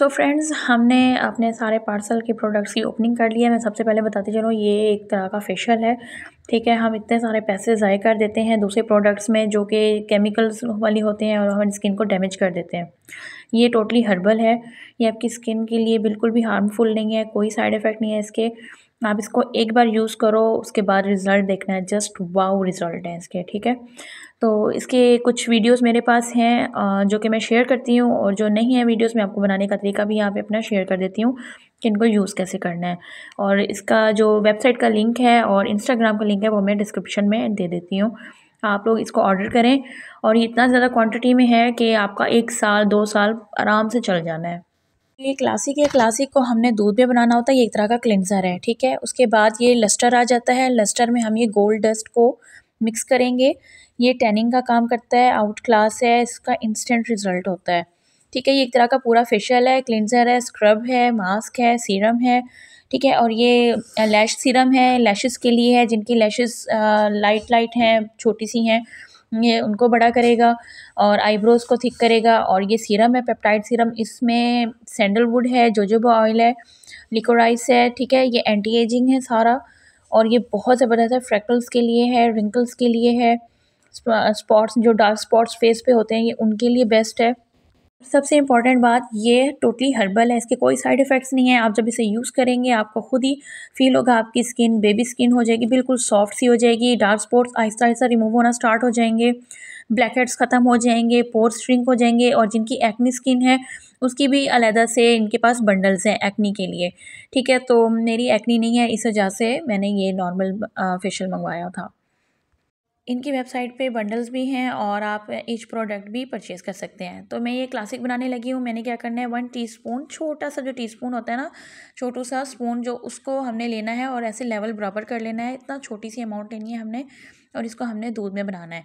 सो so friends हमने अपने सारे पार्सल के प्रोडक्ट्स की ओपनिंग कर लिया मैं सबसे पहले बताती चलूँ ये एक तरह का फेशियल है ठीक है हम इतने सारे पैसे ज़ाय कर देते हैं दूसरे प्रोडक्ट्स में जो कि केमिकल्स वाली होते हैं और हमारी स्किन को डैमेज कर देते हैं ये टोटली हर्बल है ये आपकी स्किन के लिए बिल्कुल भी हार्मफुल नहीं है कोई साइड इफ़ेक्ट नहीं है इसके आप इसको एक बार यूज़ करो उसके बाद रिज़ल्ट देखना है जस्ट वाओ रिज़ल्ट है इसके ठीक है तो इसके कुछ वीडियोस मेरे पास हैं जो कि मैं शेयर करती हूँ और जो नहीं है वीडियोस मैं आपको बनाने का तरीका भी यहाँ पे अपना शेयर कर देती हूँ कि इनको यूज़ कैसे करना है और इसका जो वेबसाइट का लिंक है और इंस्टाग्राम का लिंक है वो मैं डिस्क्रिप्शन में दे देती हूँ आप लोग इसको ऑर्डर करें और ये इतना ज़्यादा क्वान्टिटी में है कि आपका एक साल दो साल आराम से चल जाना है ये क्लासिक है क्लासिक को हमने दूध में बनाना होता है ये एक तरह का क्लिनजर है ठीक है उसके बाद ये लस्टर आ जाता है लस्टर में हम ये गोल्ड डस्ट को मिक्स करेंगे ये टैनिंग का काम करता है आउट क्लास है इसका इंस्टेंट रिजल्ट होता है ठीक है ये एक तरह का पूरा फेशियल है क्लिनजर है स्क्रब है मास्क है सीरम है ठीक है और ये लैश uh, सीरम है लैशेस के लिए है जिनकी लैशेस लाइट लाइट हैं छोटी सी हैं ये उनको बड़ा करेगा और आईब्रोज़ को थिक करेगा और ये सीरम है पेप्टाइड सीरम इसमें सैंडलवुड है जोजोबा ऑयल है लिकोराइस है ठीक है ये एंटी एजिंग है सारा और ये बहुत ज़बरदस्त है फ्रैकल्स के लिए है रिंकल्स के लिए है स्पॉट्स जो डार्क स्पॉट्स फेस पे होते हैं ये उनके लिए बेस्ट है सबसे इम्पॉर्टेंट बात ये टोटली हर्बल है इसके कोई साइड इफ़ेक्ट्स नहीं है आप जब इसे यूज़ करेंगे आपको खुद ही फील होगा आपकी स्किन बेबी स्किन हो जाएगी बिल्कुल सॉफ्ट सी हो जाएगी डार्क स्पॉट्स आहिस्ता आहिस्ता रिमूव होना स्टार्ट हो जाएंगे ब्लैक हेड्स ख़त्म हो जाएंगे पोर्स श्रिंक हो जाएंगे और जिनकी एक्नी स्किन है उसकी भी अलहदा से इनके पास बंडल्स हैं एक्नी के लिए ठीक है तो मेरी एक्नी नहीं है इस वजह से मैंने ये नॉर्मल फेशियल मंगवाया था इनकी वेबसाइट पे बंडल्स भी हैं और आप ईच प्रोडक्ट भी परचेज़ कर सकते हैं तो मैं ये क्लासिक बनाने लगी हूँ मैंने क्या करना है वन टीस्पून छोटा सा जो टीस्पून होता है ना छोटू सा स्पून जो उसको हमने लेना है और ऐसे लेवल बराबर कर लेना है इतना छोटी सी अमाउंट लेनी है हमने और इसको हमने दूध में बनाना है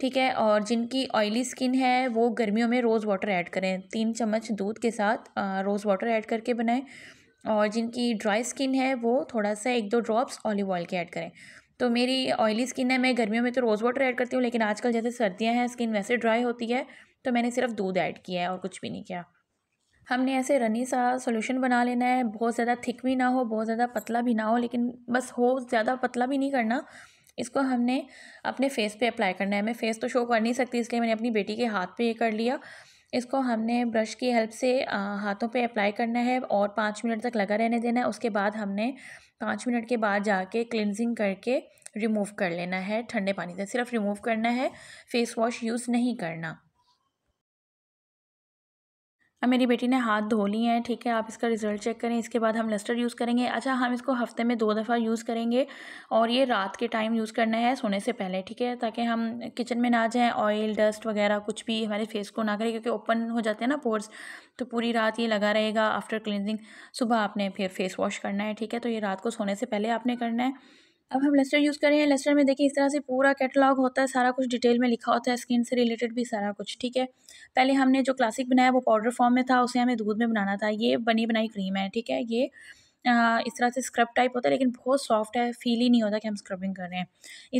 ठीक है और जिनकी ऑयली स्किन है वो गर्मियों में रोज़ वाटर ऐड करें तीन चम्मच दूध के साथ रोज़ वाटर ऐड करके बनाएँ और जिनकी ड्राई स्किन है वो थोड़ा सा एक दो ड्रॉप्स ऑलिव ऑयल के ऐड करें तो मेरी ऑयली स्किन है मैं गर्मियों में तो रोज़ वाटर ऐड करती हूँ लेकिन आजकल जैसे सर्दियाँ हैं स्किन वैसे ड्राई होती है तो मैंने सिर्फ दूध ऐड किया है और कुछ भी नहीं किया हमने ऐसे रनी सा सोल्यूशन बना लेना है बहुत ज़्यादा थिक भी ना हो बहुत ज़्यादा पतला भी ना हो लेकिन बस हो ज़्यादा पतला भी नहीं करना इसको हमने अपने फेस पे अप्लाई करना है मैं फेस तो शो कर नहीं सकती इसलिए मैंने अपनी बेटी के हाथ पे ये कर लिया इसको हमने ब्रश की हेल्प से हाथों पे अप्लाई करना है और पाँच मिनट तक लगा रहने देना है उसके बाद हमने पाँच मिनट के बाद जाके क्लिनजिंग करके रिमूव कर लेना है ठंडे पानी से सिर्फ रिमूव करना है फेस वॉश यूज़ नहीं करना अब मेरी बेटी ने हाथ धो लिए हैं ठीक है आप इसका रिज़ल्ट चेक करें इसके बाद हम लस्टर यूज़ करेंगे अच्छा हम इसको हफ्ते में दो दफ़ा यूज़ करेंगे और ये रात के टाइम यूज़ करना है सोने से पहले ठीक है ताकि हम किचन में ना जाएँ ऑयल डस्ट वगैरह कुछ भी हमारे फेस को ना करें क्योंकि ओपन हो जाते हैं ना पोर्स तो पूरी रात ये लगा रहेगा आफ्टर क्लिनजिंग सुबह आपने फिर फेस वॉश करना है ठीक है तो ये रात को सोने से पहले आपने करना है अब हम लेस्टर यूज़ कर रहे हैं लेस्टर में देखिए इस तरह से पूरा कैटलॉग होता है सारा कुछ डिटेल में लिखा होता है स्किन से रिलेटेड भी सारा कुछ ठीक है पहले हमने जो क्लासिक बनाया वो पाउडर फॉर्म में था उसे हमें दूध में बनाना था ये बनी बनाई क्रीम है ठीक है ये इस तरह से स्क्रब टाइप होता है लेकिन बहुत सॉफ्ट है फील ही नहीं होता कि हम स्क्रबिंग कर रहे हैं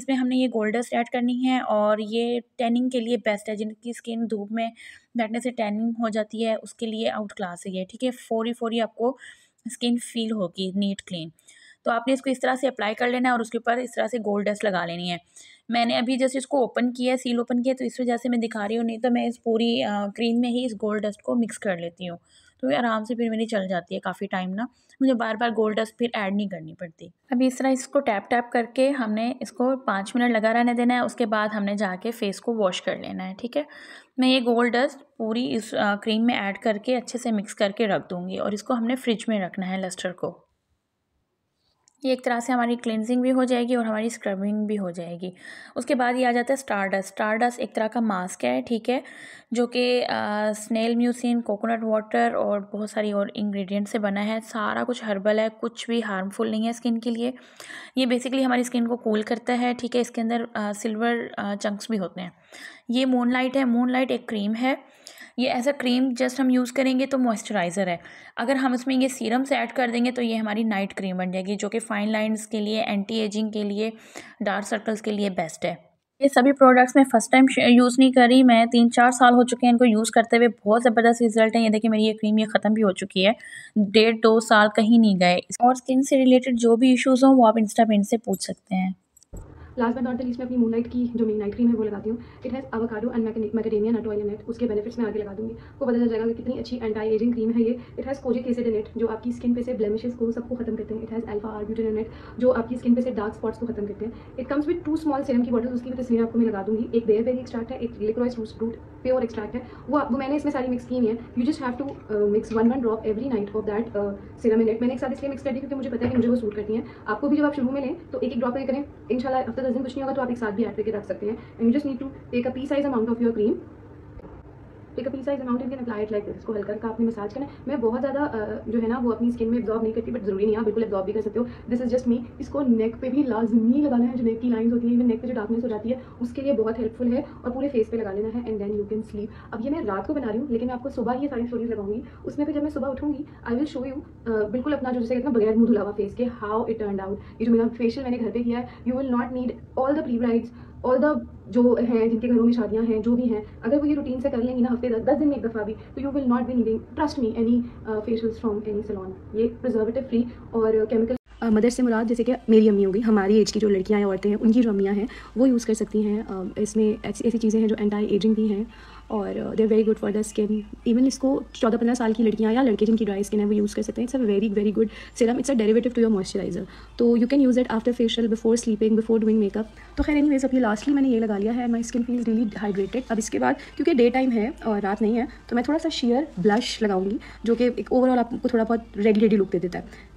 इसमें हमने ये गोल्डस्ट ऐड करनी है और ये टैनिंग के लिए बेस्ट है जिनकी स्किन धूप में बैठने से टैनिंग हो जाती है उसके लिए आउट क्लास है ये ठीक है फोरी फोरी आपको स्किन फील होगी नीट क्लीन तो आपने इसको इस तरह से अप्लाई कर लेना है और उसके ऊपर इस तरह से गोल्ड डस्ट लगा लेनी है मैंने अभी जैसे इसको ओपन किया है सील ओपन किया तो इस वजह से मैं दिखा रही हूँ नहीं तो मैं इस पूरी क्रीम में ही इस गोल्ड डस्ट को मिक्स कर लेती हूँ तो ये आराम से फिर मेरी चल जाती है काफ़ी टाइम ना मुझे बार बार गोल्ड डस्ट फिर ऐड नहीं करनी पड़ती अभी इस तरह इसको टैप टैप करके हमने इसको पाँच मिनट लगा रहने देना है उसके बाद हमने जाके फेस को वॉश कर लेना है ठीक है मैं ये गोल्ड डस्ट पूरी इस क्रीम में ऐड करके अच्छे से मिक्स करके रख दूँगी और इसको हमने फ्रिज में रखना है लस्टर को ये एक तरह से हमारी क्लिनजिंग भी हो जाएगी और हमारी स्क्रबिंग भी हो जाएगी उसके बाद ये आ जाता है स्टारडस स्टारडस एक तरह का मास्क है ठीक है जो कि स्नेल म्यूसिन कोकोनट वाटर और बहुत सारी और इंग्रेडिएंट से बना है सारा कुछ हर्बल है कुछ भी हार्मफुल नहीं है स्किन के लिए ये बेसिकली हमारी स्किन को कूल करता है ठीक है इसके अंदर सिल्वर चंक्स भी होते हैं ये मून है मून एक क्रीम है ये ऐसा क्रीम जस्ट हम यूज़ करेंगे तो मॉइस्चराइज़र है अगर हम इसमें ये सीरम्स ऐड कर देंगे तो ये हमारी नाइट क्रीम बन जाएगी जो कि फाइन लाइन्स के लिए एंटी एजिंग के लिए डार्क सर्कल्स के लिए बेस्ट है ये सभी प्रोडक्ट्स मैं फर्स्ट टाइम यूज़ नहीं करी मैं तीन चार साल हो चुके हैं इनको यूज़ करते हुए बहुत ज़बरदस्त रिजल्ट है ये देखिए मेरी ये क्रीम ये ख़त्म भी हो चुकी है डेढ़ दो साल कहीं नहीं गए और स्किन से रिलेटेड जो भी इश्यूज़ हों वो आप इंस्टा पेंट से पूछ सकते हैं last but not the least मैं अपनी मूनलाइट की जो मेरी नाइट क्रीम है वो लगाती हूँ it has avocado and macadamia nut oil in it उसके बेनिफिट्स मैं आगे लगा दूँगी को पता चल जाएगा कि कितनी अच्छी एंटी एजिंग क्रीम है ये it has kojic acid in it जो आपकी स्किन पे से ब्लेमिशेस को सबको खत्म करते हैं it has alpha arbutin in it जो आपकी स्किन पे से डार्क स्पॉट्स को खत्म करते हैं it comes with two small serum की बॉटल उसकी भी तस्वीरें आपको मैं लगा दूँगी एक बेयर बेरी एक्सट्रैक्ट है एक लिक्रोइस रूट प्योर एक्सट्रैक्ट है वो वो मैंने इसमें सारी मिक्स की हुई है you just have to mix one one drop every night of that serum in it मैंने एक साथ इसलिए मिक्स कर दी क्योंकि मुझे पता है कि मुझे वो सूट करती है आपको भी जब आप शुरू में लें तो एक एक ड्रॉप करें इन हफ्ता दस दिन कुछ नहीं होगा तो आप एक साथ भी ऐड करके रख सकते हैं and you just need to take a pea size amount of your cream take a piece size amount and like इसको हल्का हल्का आपने मसाज करना मैं बहुत ज़्यादा जो है ना वो अपनी स्किन में एब्जॉर्ब नहीं करती बट जरूरी नहीं आप बिल्कुल एब्जॉर्ब भी कर सकते हो दिस इज जस्ट मी इसको नेक पे भी लाजमी लगाना है जो नेक की लाइन होती है इवन नेक पे जो डार्कनेस हो जाती है उसके लिए बहुत हेल्पफुल है और पूरे फेस पे लगा लेना है and then you can sleep अब ये मैं रात को बना रही हूँ लेकिन मैं आपको सुबह ही सारी स्टोरीज लगाऊंगी उसमें फिर जब मैं सुबह उठूंगी आई विल शो यू बिल्कुल अपना जो जैसे कहते हैं बगैर मुँह धुलावा फेस के हाउ इट टर्न आउट ये जो मेरा फेशियल मैंने घर पे किया है you will not need all the pre brides और द जो हैं जिनके घरों में शादियां हैं जो भी हैं अगर वो ये रूटीन से कर लेंगी ना हफ्ते दस दिन में एक दफ़ा भी तो you will not be needing trust me any facials from any salon ये प्रिजर्वेटिव फ्री और केमिकल मदर से मुराद जैसे कि मेरी अम्मी होगी हमारी एज की जो लड़कियाँ या औरतें हैं उनकी जो अम्मियाँ हैं वो यूज़ कर सकती हैं इसमें ऐसी ऐसी चीज़ें हैं जो एंटी एजिंग भी हैं और there very good for the skin even इसको चौदह पंद्रह साल की लड़कियाँ या लड़के जिनकी ड्राई स्किन है वो यूज़ कर सकते हैं it's a very very good serum it's a derivative to your moisturiser तो you can use it after facial before sleeping before doing makeup तो खैर एनी वेज अभी लास्टली मैंने ये लगा लिया है my skin feel really hydrated अब इसके बाद क्योंकि डे टाइम है और रात नहीं है तो मैं थोड़ा सा शेयर ब्लश लगाऊंगी जो कि एक ओवरऑल आपको थोड़ा बहुत रेडी रेडी लुक दे देता है